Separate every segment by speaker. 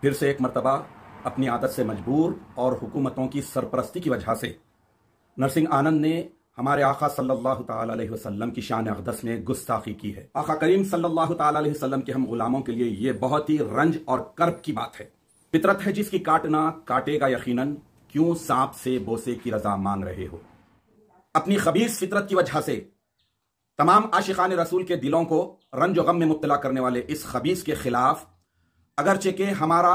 Speaker 1: फिर से एक मरतबा अपनी आदत से मजबूर और हुकूमतों की सरपरस्ती की वजह से नरसिंह आनंद ने हमारे आका सल्लल्लाहु अलैहि वसल्लम की शान अकदस में गुस्ताखी की है आका करीम सल्लल्लाहु अलैहि वसल्लम के हम गुलामों के लिए ये बहुत ही रंज और कर्ब की बात है फितरत है जिसकी काटना काटेगा यकीनन क्यों सांप से बोसे की रजा मांग रहे हो अपनी खबीस फितरत की वजह से तमाम आशिकान रसूल के दिलों को रंज गम में मुबला करने वाले इस खबीस के खिलाफ अगरचे के हमारा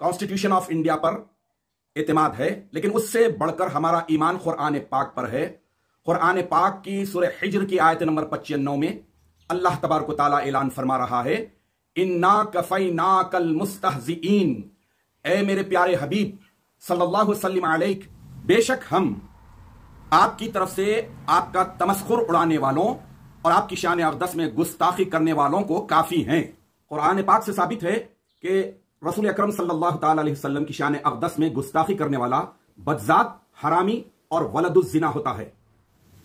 Speaker 1: कॉन्स्टिट्यूशन ऑफ इंडिया पर एतमाद है लेकिन उससे बढ़कर हमारा ईमान कुरान पाक पर है कुरान पाक की सुर हिजर की आयत नंबर नौ में अल्लाह तबारक ताला ऐलान फरमा रहा है इन्ना कफ़ई ना कल मुस्तहजीन ए मेरे प्यारे हबीब सल्लल्लाहु वसल्लम अलैक बेशक हम आपकी तरफ से आपका तमस्कुर उड़ाने वालों और आपकी शान अकदस में गुस्ताखी करने वालों को काफ़ी हैं कुरान पाक से साबित है कि रसूल अक्रम सल्लाम की शान अकदस में गुस्ताखी करने वाला बदजात हरामी और वलदुजना होता है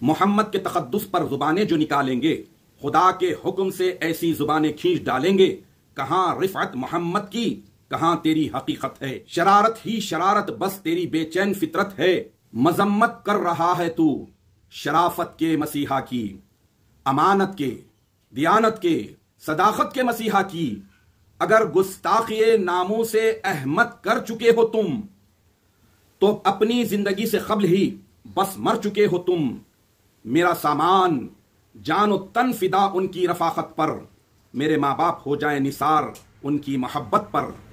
Speaker 1: मोहम्मद के तकदस पर जुबाने जो निकालेंगे खुदा के हुक्म से ऐसी जुबाने खींच डालेंगे कहाँ रिफत मोहम्मद की कहाँ तेरी हकीकत है शरारत ही शरारत बस तेरी बेचैन फितरत है मजम्मत कर रहा है तू शराफत के मसीहा की अमानत के दियानत के सदाकत के मसीहा की अगर गुस्ताखिए नामों से अहमद कर चुके हो तुम तो अपनी जिंदगी से कबल ही बस मर चुके हो तुम मेरा सामान जान तन फिदा उनकी रफाकत पर मेरे माँ बाप हो जाए निसार उनकी मोहब्बत पर